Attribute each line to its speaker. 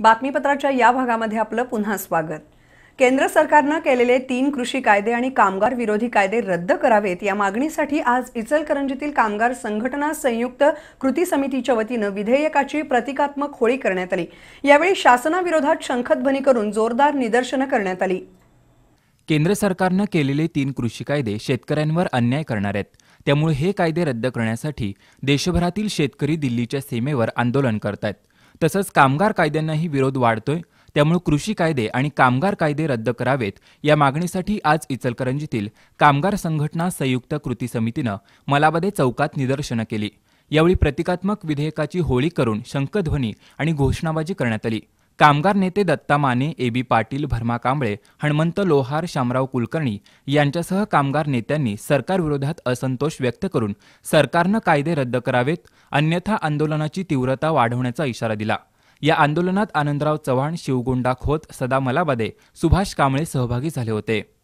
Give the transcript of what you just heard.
Speaker 1: बातमीपत्राच्या या भागामध्ये आपलं पुन्हा स्वागत केंद्र सरकारनं केलेले तीन कृषी कायदे आणि कामगार विरोधी कायदे रद्द करावेत या मागणीसाठी आज इचलकरंजीतील कामगार संघटना संयुक्त कृती समितीच्या वतीनं विधेयकाची प्रतिकात्मक होळी करण्यात आली यावेळी शासनाविरोधात शंखध्वनी करून जोरदार निदर्शनं करण्यात आली
Speaker 2: केंद्र सरकारनं केलेले तीन कृषी कायदे शेतकऱ्यांवर अन्याय करणार आहेत त्यामुळे हे कायदे रद्द करण्यासाठी देशभरातील शेतकरी दिल्लीच्या सीमेवर आंदोलन करत आहेत तसंच कामगार कायद्यांनाही विरोध वाढतोय त्यामुळे कृषी कायदे आणि कामगार कायदे रद्द करावेत या मागणीसाठी आज इचलकरंजीतील कामगार संघटना संयुक्त कृती समितीनं मलाबदे चौकात निदर्शनं केली यावेळी प्रतिकात्मक विधेयकाची होळी करून शंखध्वनी आणि घोषणाबाजी करण्यात आली कामगार नेते दत्ता माने ए बी पाटील भरमा कांबळे हणमंत लोहार शामराव कुलकर्णी यांच्यासह कामगार नेत्यांनी सरकारविरोधात असंतोष व्यक्त करून सरकारनं कायदे रद्द करावेत अन्यथा आंदोलनाची तीव्रता वाढवण्याचा इशारा दिला या आंदोलनात आनंदराव चव्हाण शिवगोंडा खोत सदा मलाबादे सुभाष कांबळे सहभागी झाले होते